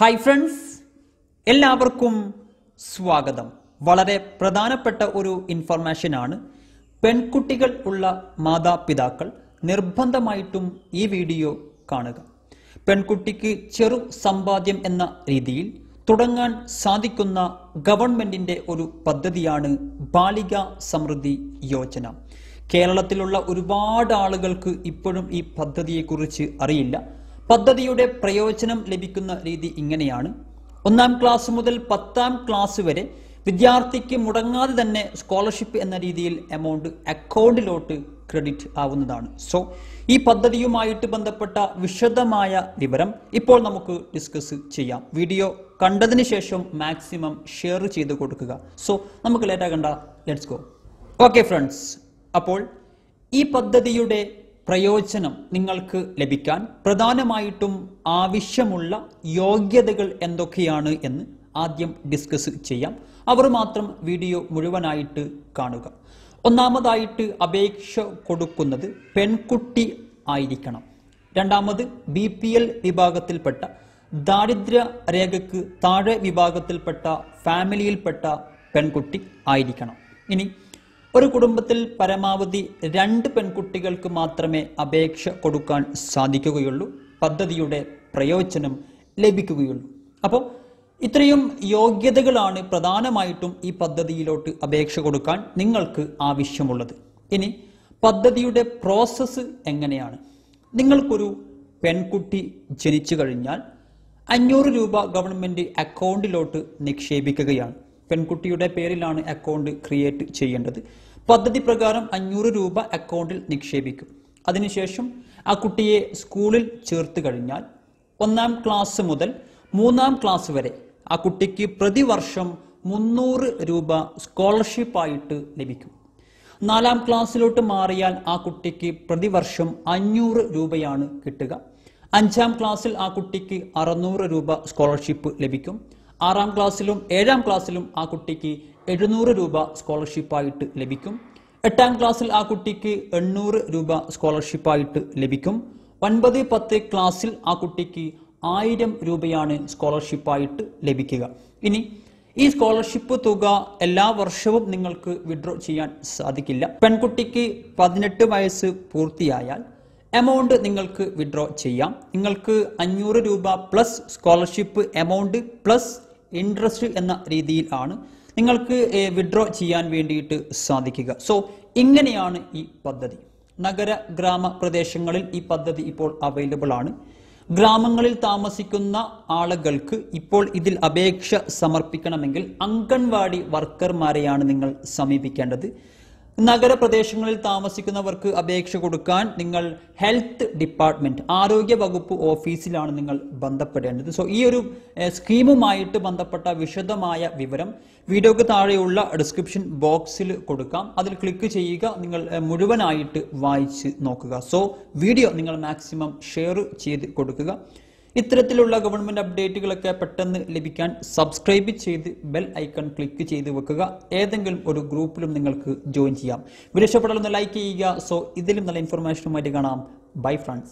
hi friends എല്ലാവർക്കും സ്വാഗതം വളരെ പ്രധാനപ്പെട്ട ഒരു ആണ് പെൺകുട്ടികൾ ഉള്ള മാതാപിതാക്കൾ നിർബന്ധമായിട്ടും ഈ വീഡിയോ കാണുക പെൺകുട്ടിക്ക് ചെറു സമ്പാദ്യം എന്ന രീതിയിൽ തുടങ്ങാൻ സാധിക്കുന്ന ഗവൺമെന്റിന്റെ ഒരു പദ്ധതിയാണ് ബാലിക സമൃദ്ധി യോജന കേരളത്തിലുള്ള ഒരുപാട് ആളുകൾക്ക് ഇപ്പോഴും ഈ പദ്ധതിയെക്കുറിച്ച് അറിയില്ല പദ്ധതിയുടെ പ്രയോജനം ലഭിക്കുന്ന രീതി ഇങ്ങനെയാണ് ഒന്നാം ക്ലാസ് മുതൽ പത്താം ക്ലാസ് വരെ വിദ്യാർത്ഥിക്ക് മുടങ്ങാതെ തന്നെ സ്കോളർഷിപ്പ് എന്ന രീതിയിൽ എമൗണ്ട് അക്കൗണ്ടിലോട്ട് ക്രെഡിറ്റ് ആവുന്നതാണ് സോ ഈ പദ്ധതിയുമായിട്ട് ബന്ധപ്പെട്ട വിശദമായ വിവരം ഇപ്പോൾ നമുക്ക് ഡിസ്കസ് ചെയ്യാം വീഡിയോ കണ്ടതിന് ശേഷം മാക്സിമം ഷെയർ ചെയ്ത് കൊടുക്കുക സോ നമുക്ക് ലേറ്റാകണ്ട ലെറ്റ്സ് ഗോ ഓക്കെ ഫ്രണ്ട്സ് അപ്പോൾ ഈ പദ്ധതിയുടെ പ്രയോജനം നിങ്ങൾക്ക് ലഭിക്കാൻ പ്രധാനമായിട്ടും ആവശ്യമുള്ള യോഗ്യതകൾ എന്തൊക്കെയാണ് എന്ന് ആദ്യം ഡിസ്കസ് ചെയ്യാം അവർ മാത്രം വീഡിയോ മുഴുവനായിട്ട് കാണുക ഒന്നാമതായിട്ട് അപേക്ഷ കൊടുക്കുന്നത് പെൺകുട്ടി ആയിരിക്കണം രണ്ടാമത് ബി പി എൽ വിഭാഗത്തിൽപ്പെട്ട ദാരിദ്ര്യ രേഖയ്ക്ക് താഴെ വിഭാഗത്തിൽപ്പെട്ട ഫാമിലിയിൽപ്പെട്ട പെൺകുട്ടി ആയിരിക്കണം ഇനി ഒരു കുടുംബത്തിൽ പരമാവധി രണ്ട് പെൺകുട്ടികൾക്ക് മാത്രമേ അപേക്ഷ കൊടുക്കാൻ സാധിക്കുകയുള്ളൂ പദ്ധതിയുടെ പ്രയോജനം ലഭിക്കുകയുള്ളൂ അപ്പോൾ ഇത്രയും യോഗ്യതകളാണ് പ്രധാനമായിട്ടും ഈ പദ്ധതിയിലോട്ട് അപേക്ഷ കൊടുക്കാൻ നിങ്ങൾക്ക് ആവശ്യമുള്ളത് ഇനി പദ്ധതിയുടെ പ്രോസസ്സ് എങ്ങനെയാണ് നിങ്ങൾക്കൊരു പെൺകുട്ടി ജനിച്ചു കഴിഞ്ഞാൽ അഞ്ഞൂറ് രൂപ ഗവൺമെൻറ് അക്കൗണ്ടിലോട്ട് നിക്ഷേപിക്കുകയാണ് പെൺകുട്ടിയുടെ പേരിലാണ് അക്കൗണ്ട് ക്രിയേറ്റ് ചെയ്യേണ്ടത് പദ്ധതി പ്രകാരം അഞ്ഞൂറ് രൂപ അക്കൗണ്ടിൽ നിക്ഷേപിക്കും അതിനുശേഷം ആ കുട്ടിയെ സ്കൂളിൽ ചേർത്ത് കഴിഞ്ഞാൽ ഒന്നാം ക്ലാസ് മുതൽ മൂന്നാം ക്ലാസ് വരെ ആ കുട്ടിക്ക് പ്രതിവർഷം മുന്നൂറ് രൂപ സ്കോളർഷിപ്പായിട്ട് ലഭിക്കും നാലാം ക്ലാസ്സിലോട്ട് മാറിയാൽ ആ കുട്ടിക്ക് പ്രതിവർഷം അഞ്ഞൂറ് രൂപയാണ് കിട്ടുക അഞ്ചാം ക്ലാസ്സിൽ ആ കുട്ടിക്ക് അറുന്നൂറ് രൂപ സ്കോളർഷിപ്പ് ലഭിക്കും ആറാം ക്ലാസ്സിലും ഏഴാം ക്ലാസ്സിലും ആ കുട്ടിക്ക് എഴുന്നൂറ് രൂപ സ്കോളർഷിപ്പായിട്ട് ലഭിക്കും എട്ടാം ക്ലാസ്സിൽ ആ കുട്ടിക്ക് എണ്ണൂറ് രൂപ സ്കോളർഷിപ്പായിട്ട് ലഭിക്കും ഒൻപത് പത്ത് ക്ലാസ്സിൽ ആ കുട്ടിക്ക് ആയിരം രൂപയാണ് സ്കോളർഷിപ്പായിട്ട് ലഭിക്കുക ഇനി ഈ സ്കോളർഷിപ്പ് തുക എല്ലാ വർഷവും നിങ്ങൾക്ക് വിഡ്രോ ചെയ്യാൻ സാധിക്കില്ല പെൺകുട്ടിക്ക് പതിനെട്ട് വയസ്സ് പൂർത്തിയായാൽ എമൗണ്ട് നിങ്ങൾക്ക് വിഡ്രോ ചെയ്യാം നിങ്ങൾക്ക് അഞ്ഞൂറ് രൂപ plus scholarship amount plus interest എന്ന രീതിയിൽ ആണ് നിങ്ങൾക്ക് വിഡ്രോ ചെയ്യാൻ വേണ്ടിയിട്ട് സാധിക്കുക സോ ഇങ്ങനെയാണ് ഈ പദ്ധതി നഗര ഗ്രാമ പ്രദേശങ്ങളിൽ ഈ പദ്ധതി ഇപ്പോൾ അവൈലബിൾ ആണ് ഗ്രാമങ്ങളിൽ താമസിക്കുന്ന ആളുകൾക്ക് ഇപ്പോൾ ഇതിൽ അപേക്ഷ സമർപ്പിക്കണമെങ്കിൽ അംഗൻവാടി വർക്കർമാരെയാണ് നിങ്ങൾ സമീപിക്കേണ്ടത് നഗരപ്രദേശങ്ങളിൽ താമസിക്കുന്നവർക്ക് അപേക്ഷ കൊടുക്കാൻ നിങ്ങൾ ഹെൽത്ത് ഡിപ്പാർട്ട്മെന്റ് ആരോഗ്യ വകുപ്പ് ഓഫീസിലാണ് നിങ്ങൾ ബന്ധപ്പെടേണ്ടത് സോ ഈ ഒരു സ്കീമുമായിട്ട് ബന്ധപ്പെട്ട വിശദമായ വിവരം വീഡിയോക്ക് താഴെയുള്ള ഡിസ്ക്രിപ്ഷൻ ബോക്സിൽ കൊടുക്കാം അതിൽ ക്ലിക്ക് ചെയ്യുക നിങ്ങൾ മുഴുവനായിട്ട് വായിച്ച് നോക്കുക സോ വീഡിയോ നിങ്ങൾ മാക്സിമം ഷെയർ ചെയ്ത് കൊടുക്കുക ഇത്തരത്തിലുള്ള ഗവൺമെന്റ് അപ്ഡേറ്റുകളൊക്കെ പെട്ടെന്ന് ലഭിക്കാൻ സബ്സ്ക്രൈബ് ചെയ്ത് ബെൽ ഐക്കൺ ക്ലിക്ക് ചെയ്ത് വെക്കുക ഏതെങ്കിലും ഒരു ഗ്രൂപ്പിലും നിങ്ങൾക്ക് ജോയിൻ ചെയ്യാം വിരക്ഷപ്പെടലൊന്ന് ലൈക്ക് ചെയ്യുക സോ ഇതിലും നല്ല ഇൻഫർമേഷനുമായിട്ട് കാണാം ബൈ ഫ്രണ്ട്സ്